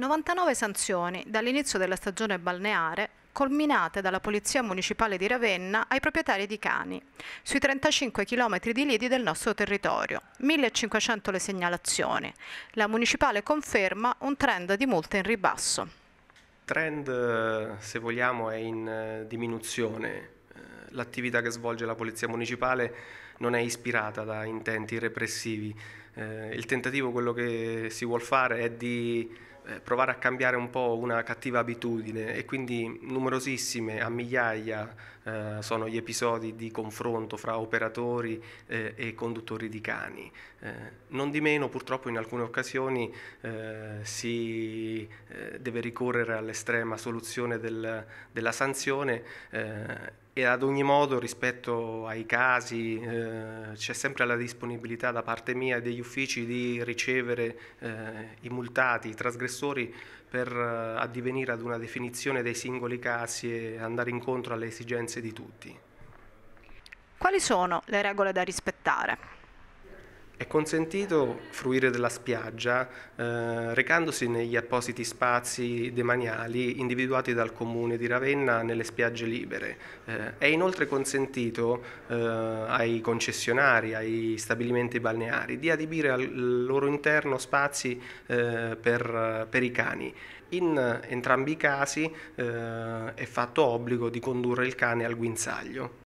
99 sanzioni dall'inizio della stagione balneare colminate dalla Polizia Municipale di Ravenna ai proprietari di cani, sui 35 km di lidi del nostro territorio, 1500 le segnalazioni. La Municipale conferma un trend di multe in ribasso. Il trend, eh, se vogliamo, è in eh, diminuzione. Eh, l'attività che svolge la Polizia Municipale non è ispirata da intenti repressivi, eh, il tentativo, quello che si vuole fare, è di eh, provare a cambiare un po' una cattiva abitudine e quindi numerosissime, a migliaia, eh, sono gli episodi di confronto fra operatori eh, e conduttori di cani. Eh, non di meno, purtroppo in alcune occasioni eh, si deve ricorrere all'estrema soluzione del, della sanzione e ad ogni modo rispetto ai casi eh, c'è sempre la disponibilità da parte mia e degli uffici uffici di ricevere eh, i multati, i trasgressori per eh, addivenire ad una definizione dei singoli casi e andare incontro alle esigenze di tutti. Quali sono le regole da rispettare? È consentito fruire della spiaggia eh, recandosi negli appositi spazi demaniali individuati dal comune di Ravenna nelle spiagge libere. Eh, è inoltre consentito eh, ai concessionari, ai stabilimenti balneari di adibire al loro interno spazi eh, per, per i cani. In entrambi i casi eh, è fatto obbligo di condurre il cane al guinzaglio.